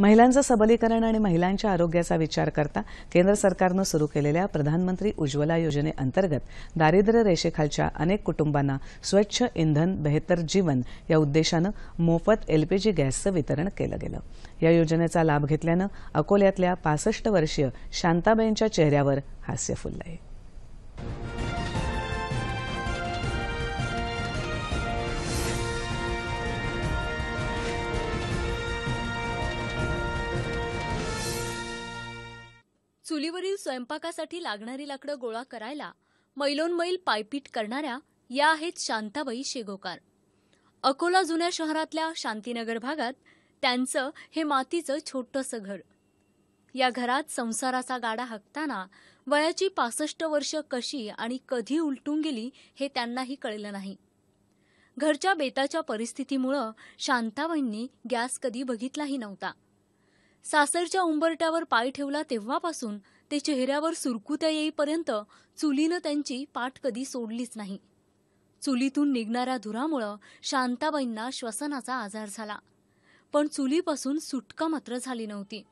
महिलांचं सबलीकरण आणि महिलांच्या आरोग्याचा विचार करता केंद्र सरकारनं सुरू केलेल्या प्रधानमंत्री उज्ज्वला योजनेअंतर्गत दारिद्र्य रेषेखालच्या अनेक कुटुंबांना स्वच्छ इंधन बेहतर जीवन या उद्देशानं मोफत एलपीजी गॅसचं वितरण केलं गेलं या योजनेचा लाभ घेतल्यानं अकोल्यातल्या पासष्ट वर्षीय शांताबाईंच्या चेहऱ्यावर हास्य फुललं आहे चुलीवरील स्वयंपाकासाठी लागणारी लाकडं गोळा करायला मैल पायपीट करणाऱ्या या आहेत शांताबाई शेगोकार अकोला जुन्या शहरातल्या शांतीनगर भागात त्यांचं हे मातीचं छोटंसं घर या घरात संसाराचा गाडा हकताना वयाची पासष्ट वर्ष कशी आणि कधी उलटून गेली हे त्यांनाही कळलं नाही घरच्या बेताच्या परिस्थितीमुळं शांताबाईंनी गॅस कधी बघितलाही नव्हता सासरच्या उंबरट्यावर पाय ठेवला तेव्हापासून ते चेहऱ्यावर सुरकुत्या येईपर्यंत चुलीनं त्यांची पाठ कधी सोडलीच नाही चुलीतून निघणाऱ्या धुरामुळं शांताबाईंना श्वसनाचा आजार झाला पण चुलीपासून सुटका मात्र झाली नव्हती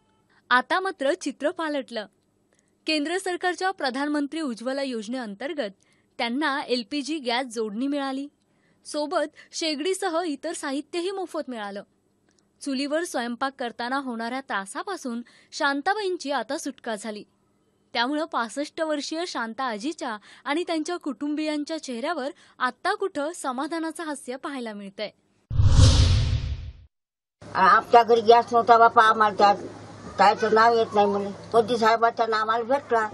आता मात्र चित्र पालटलं केंद्र सरकारच्या प्रधानमंत्री उज्ज्वला योजनेअंतर्गत त्यांना एल पी जी गॅस जोडणी मिळाली सोबत शेगडीसह इतर साहित्यही मोफत मिळालं चुलीवर स्वयंपाक करताना होणाऱ्या त्रासापासून शांताबाईंची आता सुटका झाली त्यामुळं पासष्ट वर्षीय शांता आजीच्या आणि त्यांच्या कुटुंबियांच्या चेहऱ्यावर आत्ता कुठं समाधानाचं हास्य पाहायला मिळतंय आमच्या घरी गॅस नव्हता बापा आम्हाला त्यात नाव येत नाही म्हणे पती साहेबाचा आम्हाला भेटला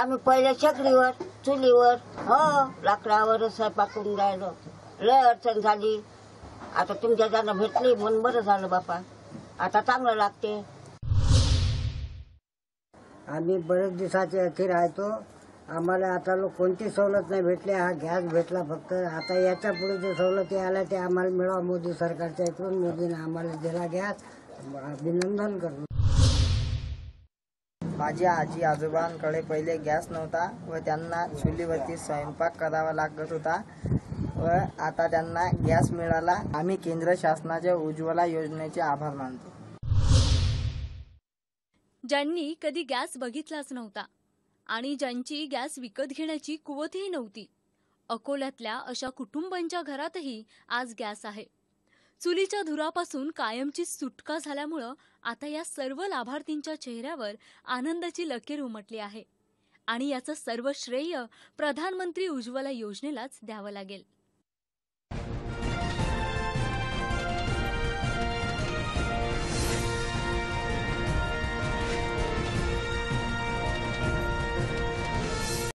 आम्ही पहिल्या चकडीवर चुलीवर हो लाकडावर स्वयंपाक करून राहिलो लय अडचण झाली आता तुमच्या भेटली म्हणून बरं झालं बापा आता चांगलं लागते आम्ही बरेच दिवसाचे अखेर राहतो आम्हाला आता लोक कोणती सवलत नाही भेटली हा गॅस भेटला फक्त आता याच्या पुढे जे सवलती आल्या ते आम्हाला मिळवा मोदी सरकारच्या इकडून मोदीने आम्हाला दिला गॅस अभिनंदन करतो माझी आजी आजोबांकडे पहिले गॅस नव्हता व त्यांना चुलीवरती स्वयंपाक करावा लागत होता व आता त्यांना गॅस मिळाला आम्ही केंद्र शासनाच्या उज्ज्वला योजनेचे आभार मानतो ज्यांनी कधी गॅस बघितलाच नव्हता आणि ज्यांची गॅस विकत घेण्याची कुवतही नव्हती अकोल्यातल्या अशा कुटुंबांच्या घरातही आज गॅस आहे चुलीच्या धुरापासून कायमची सुटका झाल्यामुळं आता या सर्व लाभार्थींच्या चेहऱ्यावर आनंदाची लकेर उमटली आहे आणि याचं सर्व श्रेय प्रधानमंत्री उज्ज्वला योजनेलाच द्यावं लागेल